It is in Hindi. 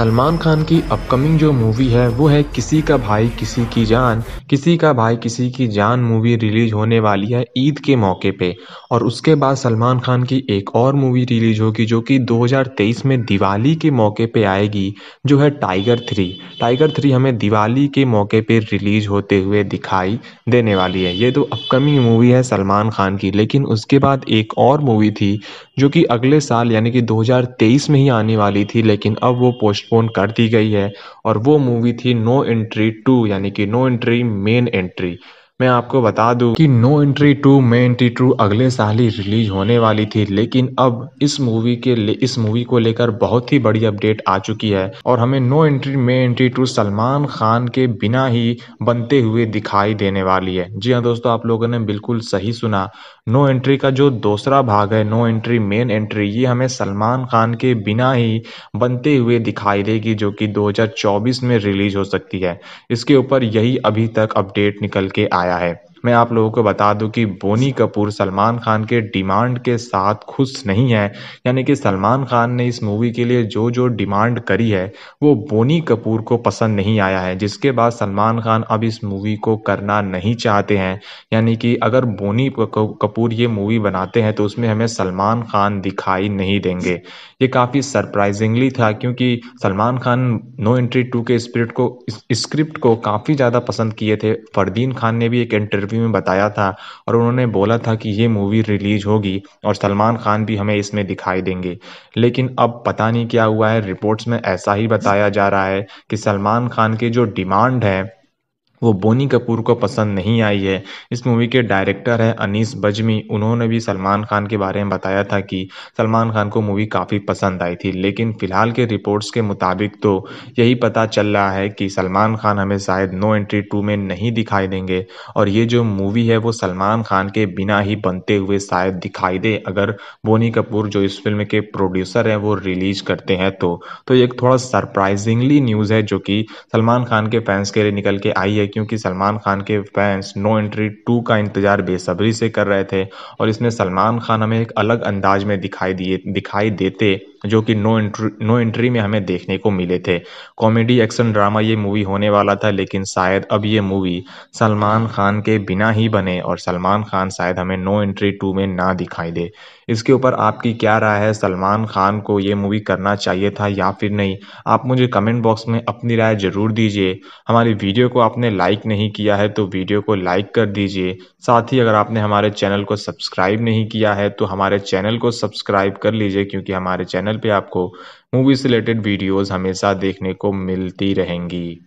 सलमान खान की अपकमिंग जो मूवी है वो है किसी का भाई किसी की जान किसी का भाई किसी की जान मूवी रिलीज होने वाली है ईद के मौके पे और उसके बाद सलमान खान की एक और मूवी रिलीज होगी जो कि 2023 में दिवाली के मौके पे आएगी जो है टाइगर थ्री टाइगर थ्री हमें दिवाली के मौके पे रिलीज होते हुए दिखाई देने वाली है ये तो अपकमिंग मूवी है सलमान खान की लेकिन उसके बाद एक और मूवी थी जो कि अगले साल यानी कि दो में ही आने वाली थी लेकिन अब वो पोस्ट पोस्टपोन कर दी गई है और वो मूवी थी नो एंट्री टू यानी कि नो एंट्री मेन एंट्री मैं आपको बता दूं कि नो एंट्री टू मे एंट्री टू अगले साल ही रिलीज होने वाली थी लेकिन अब इस मूवी के इस मूवी को लेकर बहुत ही बड़ी अपडेट आ चुकी है और हमें नो एंट्री मे एंट्री टू सलमान खान के बिना ही बनते हुए दिखाई देने वाली है जी हाँ दोस्तों आप लोगों ने बिल्कुल सही सुना नो एंट्री का जो दूसरा भाग है नो एंट्री मेन एंट्री ये हमें सलमान खान के बिना ही बनते हुए दिखाई देगी जो कि 2024 में रिलीज हो सकती है इसके ऊपर यही अभी तक अपडेट निकल के आया Yeah. मैं आप लोगों को बता दूं कि बोनी कपूर सलमान खान के डिमांड के साथ खुश नहीं है यानी कि सलमान खान ने इस मूवी के लिए जो जो डिमांड करी है वो बोनी कपूर को पसंद नहीं आया है जिसके बाद सलमान खान अब इस मूवी को करना नहीं चाहते हैं यानी कि अगर बोनी कपूर ये मूवी बनाते हैं तो उसमें हमें सलमान खान दिखाई नहीं देंगे ये काफ़ी सरप्राइजिंगली था क्योंकि Salman Khan no entry two के स्प्रिट को स्क्रिप्ट को काफ़ी ज़्यादा पसंद किए थे फरदीन खान ने भी एक एंट्री इंटरव्यू में बताया था और उन्होंने बोला था कि ये मूवी रिलीज होगी और सलमान खान भी हमें इसमें दिखाई देंगे लेकिन अब पता नहीं क्या हुआ है रिपोर्ट्स में ऐसा ही बताया जा रहा है कि सलमान खान के जो डिमांड है वो बोनी कपूर को पसंद नहीं आई है इस मूवी के डायरेक्टर हैं अनीस बजमी उन्होंने भी सलमान खान के बारे में बताया था कि सलमान खान को मूवी काफ़ी पसंद आई थी लेकिन फ़िलहाल के रिपोर्ट्स के मुताबिक तो यही पता चल रहा है कि सलमान खान हमें शायद नो एंट्री टू में नहीं दिखाई देंगे और ये जो मूवी है वो सलमान खान के बिना ही बनते हुए शायद दिखाई दे अगर बोनी कपूर जो इस फिल्म के प्रोड्यूसर हैं वो रिलीज करते हैं तो, तो एक थोड़ा सरप्राइजिंगली न्यूज़ है जो कि सलमान खान के फैंस के लिए निकल के आई है क्योंकि सलमान खान के फैंस नो एंट्री टू का इंतज़ार बेसब्री से कर रहे थे और इसमें सलमान खान हमें एक अलग अंदाज में दिखाई दिए दिखाई देते जो कि नो एंट्री नो एंट्री में हमें देखने को मिले थे कॉमेडी एक्शन ड्रामा ये मूवी होने वाला था लेकिन शायद अब ये मूवी सलमान खान के बिना ही बने और सलमान खान शायद हमें नो एंट्री टू में ना दिखाई दे इसके ऊपर आपकी क्या राय है सलमान खान को ये मूवी करना चाहिए था या फिर नहीं आप मुझे कमेंट बॉक्स में अपनी राय ज़रूर दीजिए हमारी वीडियो को आपने लाइक नहीं किया है तो वीडियो को लाइक कर दीजिए साथ ही अगर आपने हमारे चैनल को सब्सक्राइब नहीं किया है तो हमारे चैनल को सब्सक्राइब कर लीजिए क्योंकि हमारे चैनल चैनल पे आपको मूवी से रिलेटेड वीडियोस हमेशा देखने को मिलती रहेंगी